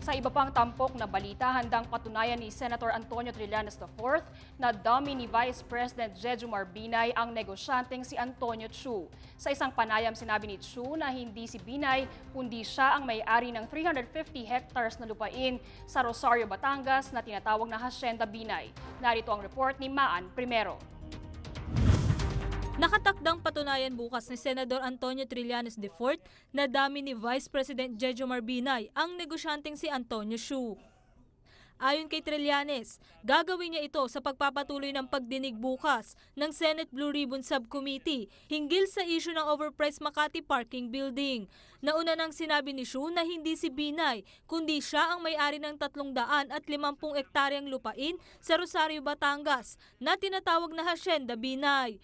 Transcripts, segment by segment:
Sa iba pang tampok na balita, handang patunayan ni Senator Antonio Trillanes IV na dummy ni Vice President Jejomar Binay ang negosyanteng si Antonio Chu. Sa isang panayam, sinabi ni Chu na hindi si Binay, kundi siya ang may-ari ng 350 hectares na lupain sa Rosario, Batangas na tinatawag na Hacienda Binay. Narito ang report ni Maan Primero. Napatunayan bukas ni Senador Antonio Trillanes IV na dami ni Vice President Jejo Marbinay ang negosyanteng si Antonio Shu. Ayon kay Trillanes, gagawin niya ito sa pagpapatuloy ng pagdinig bukas ng Senate Blue Ribbon Subcommittee hinggil sa isyu ng overpriced Makati Parking Building. Nauna nang sinabi ni Shu na hindi si Binay, kundi siya ang may-ari ng 350 ektaryang lupain sa Rosario, Batangas na tinatawag na Hacienda Binay.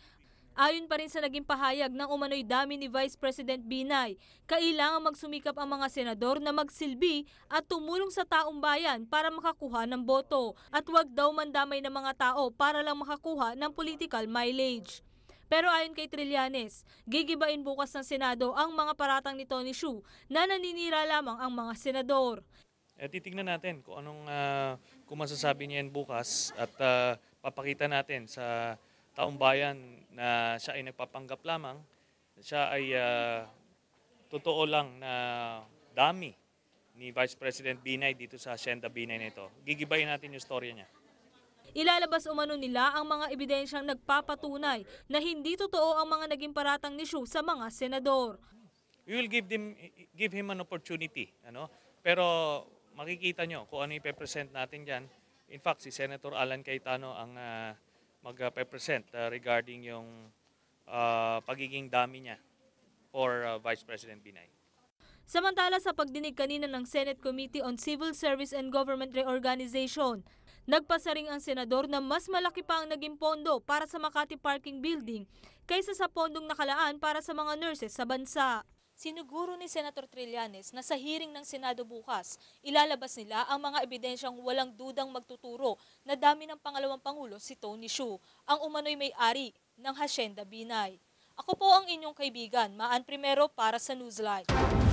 Ayon pa rin sa naging pahayag ng umano'y dami ni Vice President Binay, kailangan magsumikap ang mga senador na magsilbi at tumulong sa taong bayan para makakuha ng boto at wag daw mandamay ng mga tao para lang makakuha ng political mileage. Pero ayon kay Trillanes, gigibain bukas ng Senado ang mga paratang ni Tony Shu na naninira lamang ang mga senador. At eh, titingnan natin kung anong uh, kung masasabi niya bukas at uh, papakita natin sa taong bayan na siya ay nagpapanggap lamang, siya ay uh, totoo lang na dami ni Vice President Binay dito sa Hacienda Binay nito. Gigibayin natin yung storya niya. Ilalabas umano nila ang mga ebidensyang nagpapatunay na hindi totoo ang mga naging paratang ni Shu sa mga senador. We will give them give him an opportunity, ano? Pero makikita nyo kung ano i-present natin diyan. In fact, si Senator Alan Cayetano ang uh, mag-represent uh, regarding yung uh, pagiging dami niya for uh, Vice President Binay. Samantala sa pagdinig kanina ng Senate Committee on Civil Service and Government Reorganization, nagpasa rin ang senador na mas malaki pa ang naging pondo para sa Makati Parking Building kaysa sa pondong nakalaan para sa mga nurses sa bansa. Sinuguro ni Senator Trillanes na sa hearing ng Senado bukas, ilalabas nila ang mga ebidensyang walang dudang magtuturo na dami ng pangalawang Pangulo si Tony Shu, ang umano'y may-ari ng Hacienda Binay. Ako po ang inyong kaibigan, Maan Primero para sa Newsline.